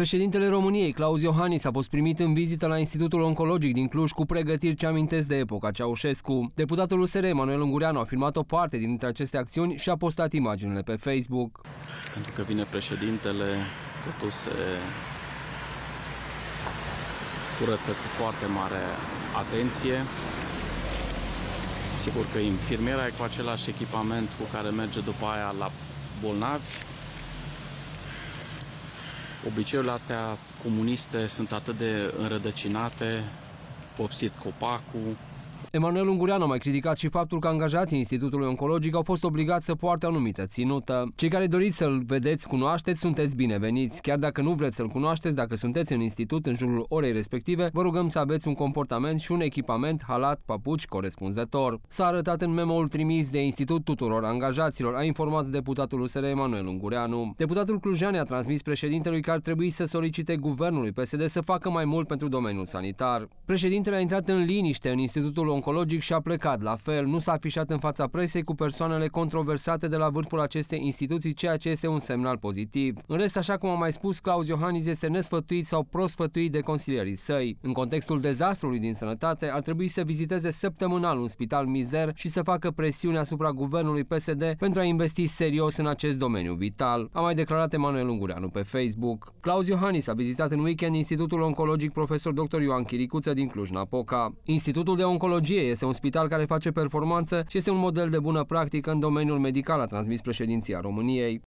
Președintele României, Claus Iohannis, a fost primit în vizită la Institutul Oncologic din Cluj cu pregătiri ce amintesc de epoca Ceaușescu. Deputatul USR, Manuel Ungureanu, a filmat o parte dintre aceste acțiuni și a postat imaginile pe Facebook. Pentru că vine președintele, totul se curăță cu foarte mare atenție. Sigur că infirmiera e cu același echipament cu care merge după aia la bolnavi, Obiceiurile astea comuniste sunt atât de înrădăcinate, popsit copacul, Emanuel Ungureanu a mai criticat și faptul că angajații Institutului Oncologic au fost obligați să poarte anumită ținută. Cei care doriți să-l vedeți, cunoașteți, sunteți bineveniți. Chiar dacă nu vreți să-l cunoașteți, dacă sunteți în institut în jurul orei respective, vă rugăm să aveți un comportament și un echipament, halat, papuci corespunzător. S-a arătat în memoul trimis de institut tuturor angajaților, a informat deputatul USR Emanuel Ungureanu. Deputatul Clujean a transmis președintelui că ar trebui să solicite guvernului PSD să facă mai mult pentru domeniul sanitar. Președintele a intrat în liniște în Institutul bolnavul oncologic și a plecat. La fel, nu s-a afișat în fața presei cu persoanele controversate de la vârful acestei instituții, ceea ce este un semnal pozitiv. În rest, așa cum am mai spus, Claus Iohannis este nesfătuit sau prosfătuit de consilierii săi. În contextul dezastrului din sănătate, ar trebui să viziteze săptămânal un spital mizer și să facă presiune asupra guvernului PSD pentru a investi serios în acest domeniu vital, a mai declarat Emanuel Ungureanu pe Facebook. Claus Iohannis a vizitat în weekend Institutul Oncologic Profesor Dr. Ioan Chiricuță din Cluj-Napoca. Institutul de Oncologie oncologie, este un spital care face performanță și este un model de bună practică în domeniul medical, a transmis președinția României.